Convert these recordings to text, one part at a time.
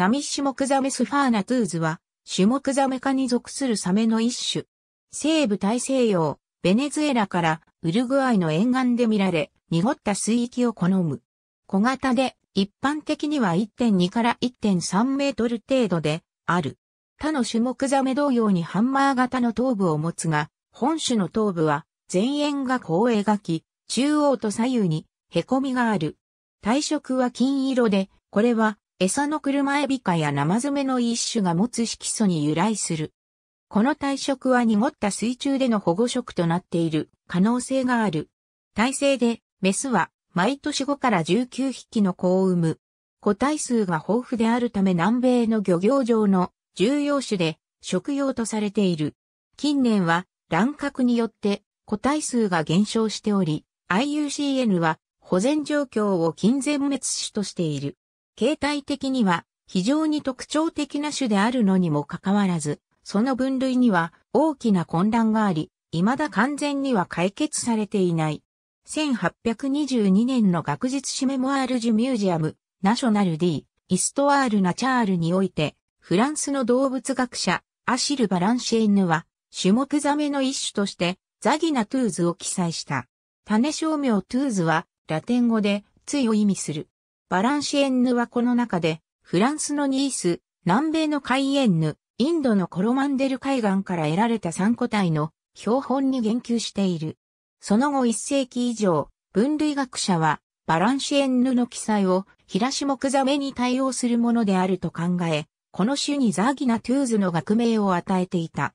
ナミシュモクザメスファーナトゥーズは、シュモクザメ科に属するサメの一種。西部大西洋、ベネズエラからウルグアイの沿岸で見られ、濁った水域を好む。小型で、一般的には1.2から1.3メートル程度で、ある。他のシュモクザメ同様にハンマー型の頭部を持つが、本種の頭部は前縁がこう描き、中央と左右に凹みがある。体色は金色で、これは餌の車エビカや生詰めの一種が持つ色素に由来する。この体色は濁った水中での保護色となっている可能性がある。体制で、メスは毎年5から19匹の子を産む。個体数が豊富であるため南米の漁業上の重要種で食用とされている。近年は乱獲によって個体数が減少しており、IUCN は保全状況を近全滅種としている。形態的には非常に特徴的な種であるのにもかかわらず、その分類には大きな混乱があり、未だ完全には解決されていない。1822年の学術誌メモアールジュミュージアム、ナショナル D、イストアール・ナチャールにおいて、フランスの動物学者、アシル・バランシェーヌは、種目ザメの一種として、ザギナ・トゥーズを記載した。種商名トゥーズは、ラテン語で、ついを意味する。バランシエンヌはこの中で、フランスのニース、南米のカイエンヌ、インドのコロマンデル海岸から得られた3個体の標本に言及している。その後1世紀以上、分類学者は、バランシエンヌの記載を、平下くざめに対応するものであると考え、この種にザーギナ・トゥーズの学名を与えていた。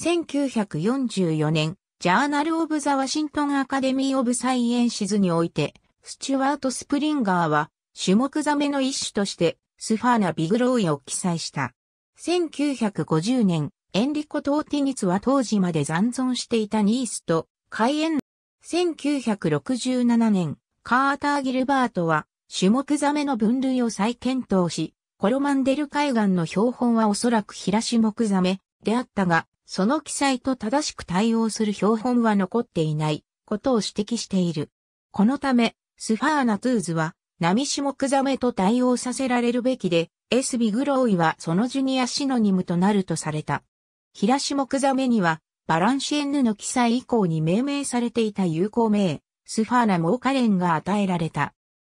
1944年、ジャーナル・オブ・ザ・ワシントン・アカデミー・オブ・サイエンシズにおいて、スチュワート・スプリンガーは、種目ザメの一種として、スファーナ・ビグローイを記載した。1950年、エンリコ・トーティニツは当時まで残存していたニースと、開園。1967年、カーター・ギルバートは、種目ザメの分類を再検討し、コロマンデル海岸の標本はおそらくヒラシモクザメであったが、その記載と正しく対応する標本は残っていないことを指摘している。このため、スファーナトゥーズは波モ目ザメと対応させられるべきで、エスビグローイはそのジュニアシノニムとなるとされた。平モ目ザメには、バランシエンヌの記載以降に命名されていた有効名、スファーナ・モーカレンが与えられた。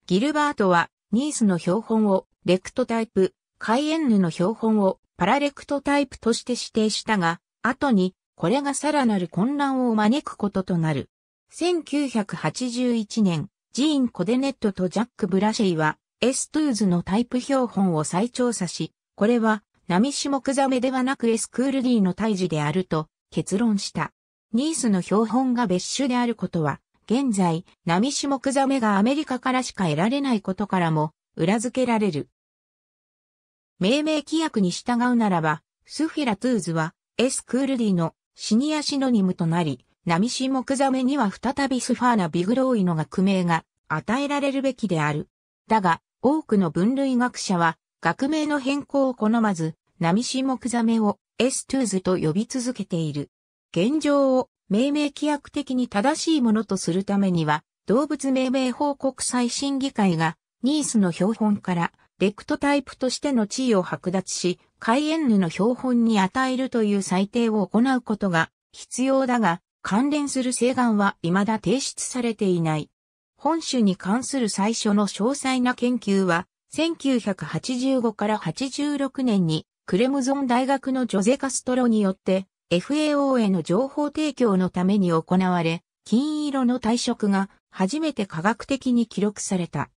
ギルバートは、ニースの標本を、レクトタイプ、カイエンヌの標本を、パラレクトタイプとして指定したが、後に、これがさらなる混乱を招くこととなる。1981年、ジーン・コデネットとジャック・ブラシェイは、エストゥーズのタイプ標本を再調査し、これは、波シモクザメではなくエスクールディの胎児であると結論した。ニースの標本が別種であることは、現在、波シモクザメがアメリカからしか得られないことからも、裏付けられる。命名規約に従うならば、スフィラトゥーズは、エスクールディのシニアシノニムとなり、ナミシモクザメには再びスファーナ・ビグローイの学名が与えられるべきである。だが、多くの分類学者は、学名の変更を好まず、ナミシモクザメをエストゥーズと呼び続けている。現状を命名規約的に正しいものとするためには、動物命名報告最審議会が、ニースの標本から、レクトタイプとしての地位を剥奪し、カイエンヌの標本に与えるという裁定を行うことが必要だが、関連する請願は未だ提出されていない。本種に関する最初の詳細な研究は、1985から86年にクレムゾン大学のジョゼ・カストロによって FAO への情報提供のために行われ、金色の退職が初めて科学的に記録された。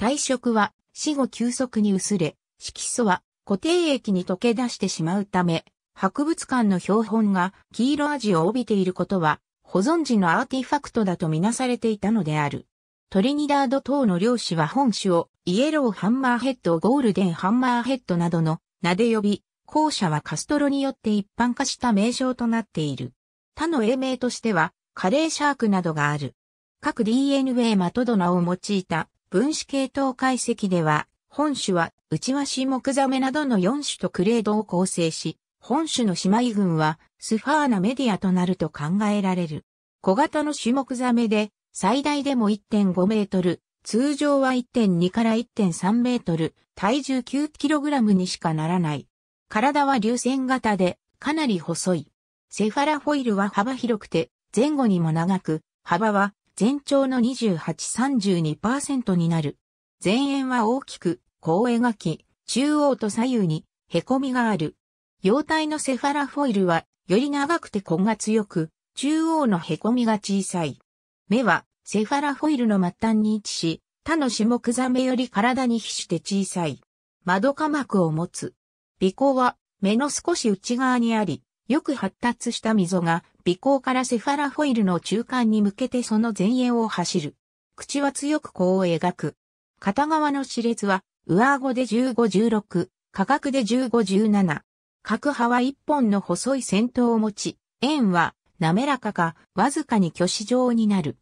退職は死後急速に薄れ、色素は固定液に溶け出してしまうため、博物館の標本が黄色味を帯びていることは、保存時のアーティファクトだとみなされていたのである。トリニダード等の漁師は本種をイエローハンマーヘッド、ゴールデンハンマーヘッドなどの名で呼び、後者はカストロによって一般化した名称となっている。他の英名としては、カレーシャークなどがある。各 DNA マトドナを用いた分子系統解析では、本種は内輪シモクザメなどの4種とクレードを構成し、本種の姉妹群はスファーナメディアとなると考えられる。小型の種目ザメで最大でも1.5メートル、通常は1.2から1.3メートル、体重9ラムにしかならない。体は流線型でかなり細い。セファラホイルは幅広くて前後にも長く、幅は全長の28-32%になる。前縁は大きく、こう描き、中央と左右に凹みがある。様体のセファラフォイルは、より長くて根が強く、中央の凹みが小さい。目は、セファラフォイルの末端に位置し、他の種目ザメより体に比して小さい。窓下膜を持つ。鼻孔は、目の少し内側にあり、よく発達した溝が、鼻孔からセファラフォイルの中間に向けてその前縁を走る。口は強く弧を描く。片側の歯列は、上顎で15、16、下角で15、17。各派は一本の細い先頭を持ち、円は滑らかかわずかに虚子状になる。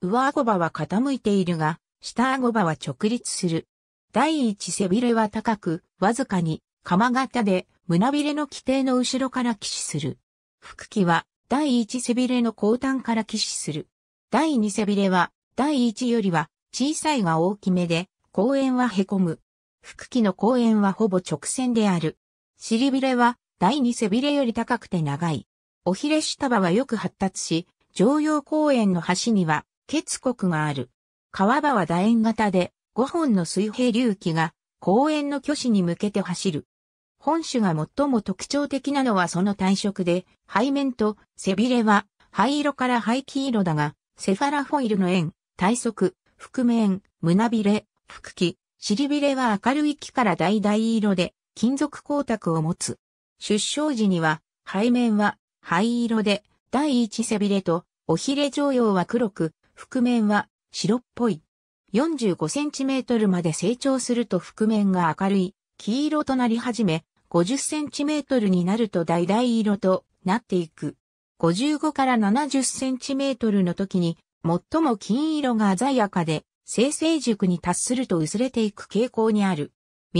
上顎ばは傾いているが、下顎ばは直立する。第一背びれは高く、わずかに、鎌型で、胸びれの規定の後ろから起死する。腹器は、第一背びれの後端から起死する。第二背びれは、第一よりは、小さいが大きめで、後円は凹む。腹器の後円はほぼ直線である。尻びれは第二背びれより高くて長い。おひれ下場はよく発達し、常用公園の端には結国がある。川場は楕円型で5本の水平隆起が公園の巨子に向けて走る。本種が最も特徴的なのはその体色で、背面と背びれは灰色から灰黄色だが、セファラフォイルの円、体側、覆面、胸びれ、腹気、尻びれは明るい木から橙色で、金属光沢を持つ。出生時には、背面は灰色で、第一背びれと、おひれ上葉は黒く、覆面は白っぽい。45センチメートルまで成長すると覆面が明るい、黄色となり始め、50センチメートルになると橙色となっていく。55から70センチメートルの時に、最も金色が鮮やかで、生成熟に達すると薄れていく傾向にある。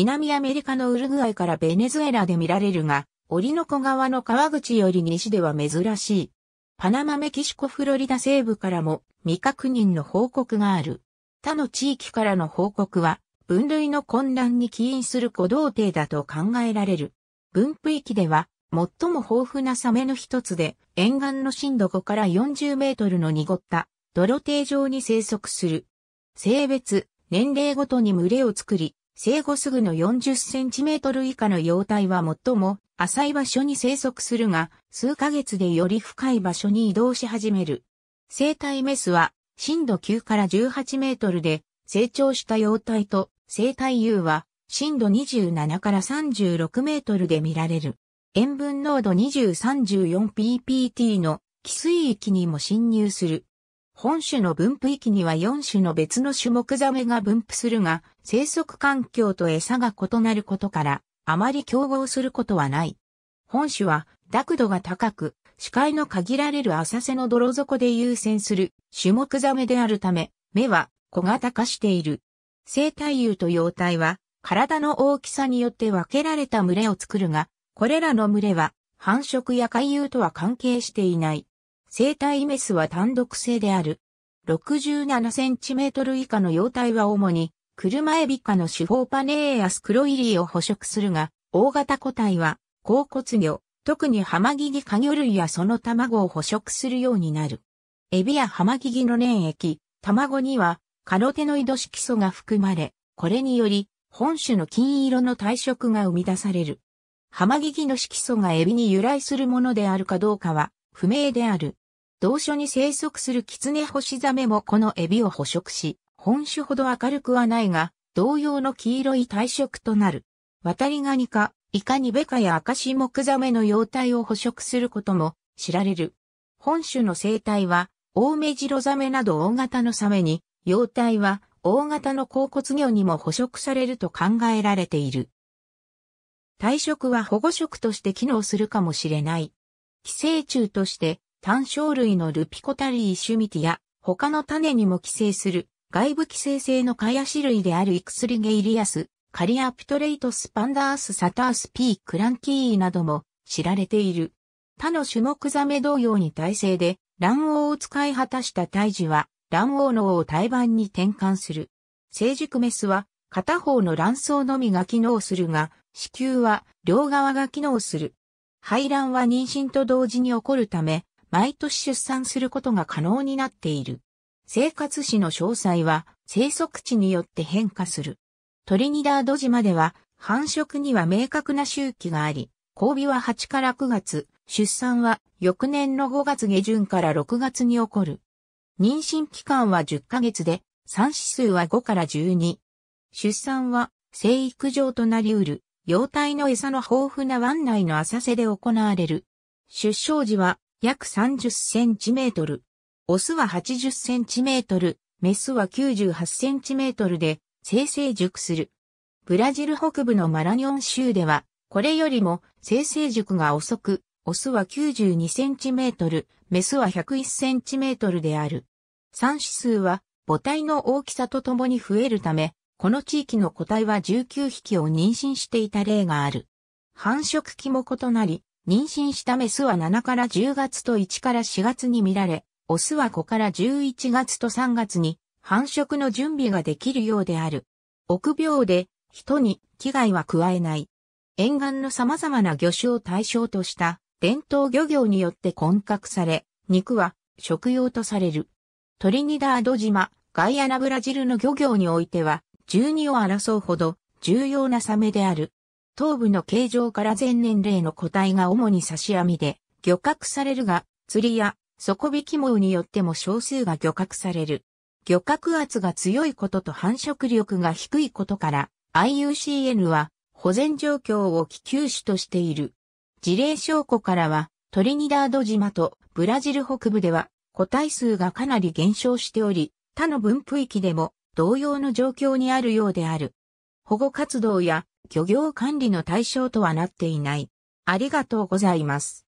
南アメリカのウルグアイからベネズエラで見られるが、オリノコ川の川口より西では珍しい。パナマメキシコフロリダ西部からも未確認の報告がある。他の地域からの報告は、分類の混乱に起因する古道艇だと考えられる。分布域では、最も豊富なサメの一つで、沿岸の深度5から40メートルの濁った泥底上に生息する。性別、年齢ごとに群れを作り、生後すぐの40センチメートル以下の幼体は最も浅い場所に生息するが、数ヶ月でより深い場所に移動し始める。生体メスは深度9から18メートルで成長した幼体と生体 U は深度27から36メートルで見られる。塩分濃度 2034ppt の寄水域にも侵入する。本種の分布域には4種の別の種目ザメが分布するが、生息環境と餌が異なることから、あまり競合することはない。本種は、濁度が高く、視界の限られる浅瀬の泥底で優先する種目ザメであるため、目は小型化している。生体油と幼体は、体の大きさによって分けられた群れを作るが、これらの群れは繁殖や回遊とは関係していない。生体メスは単独性である。67センチメートル以下の幼体は主に、車エビ科の手法パネーアスクロイリーを捕食するが、大型個体は、甲骨魚、特にハマギギ科魚類やその卵を捕食するようになる。エビやハマギギの粘液、卵には、カロテノイド色素が含まれ、これにより、本種の金色の体色が生み出される。ハマギギの色素がエビに由来するものであるかどうかは、不明である。同所に生息するキツネホシザメもこのエビを捕食し、本種ほど明るくはないが、同様の黄色い体色となる。渡りガニか、イカニベカやアカシモクザメの幼体を捕食することも知られる。本種の生態は、オオメジロザメなど大型のサメに、幼体は大型の甲骨魚にも捕食されると考えられている。体色は保護色として機能するかもしれない。寄生虫として単焦類のルピコタリーシュミティや、他の種にも寄生する、外部寄生性のカヤシ類であるイクスリゲイリアス、カリアプトレイトスパンダースサタースピークランキーなども知られている。他の種目ザメ同様に耐性で、卵黄を使い果たした胎児は、卵黄のを胎盤に転換する。成熟メスは、片方の卵巣のみが機能するが、子宮は両側が機能する。排卵は妊娠と同時に起こるため、毎年出産することが可能になっている。生活史の詳細は生息地によって変化する。トリニダード島では繁殖には明確な周期があり、交尾は8から9月、出産は翌年の5月下旬から6月に起こる。妊娠期間は10ヶ月で、産子数は5から12。出産は生育場となりうる、幼体の餌の豊富な湾内の浅瀬で行われる。出生時は約30センチメートル。オスは80センチメートル、メスは98センチメートルで、生成熟する。ブラジル北部のマラニョン州では、これよりも生成熟が遅く、オスは92センチメートル、メスは101センチメートルである。産指数は母体の大きさとともに増えるため、この地域の個体は19匹を妊娠していた例がある。繁殖期も異なり、妊娠したメスは7から10月と1から4月に見られ、オスは5から11月と3月に繁殖の準備ができるようである。臆病で人に危害は加えない。沿岸の様々な魚種を対象とした伝統漁業によって混獲され、肉は食用とされる。トリニダード島、ガイアナブラジルの漁業においては、12を争うほど重要なサメである。頭部の形状から全年齢の個体が主に刺し網で漁獲されるが、釣りや底引き網によっても少数が漁獲される。漁獲圧が強いことと繁殖力が低いことから、IUCN は保全状況を気球種としている。事例証拠からは、トリニダード島とブラジル北部では個体数がかなり減少しており、他の分布域でも同様の状況にあるようである。保護活動や漁業管理の対象とはなっていない。ありがとうございます。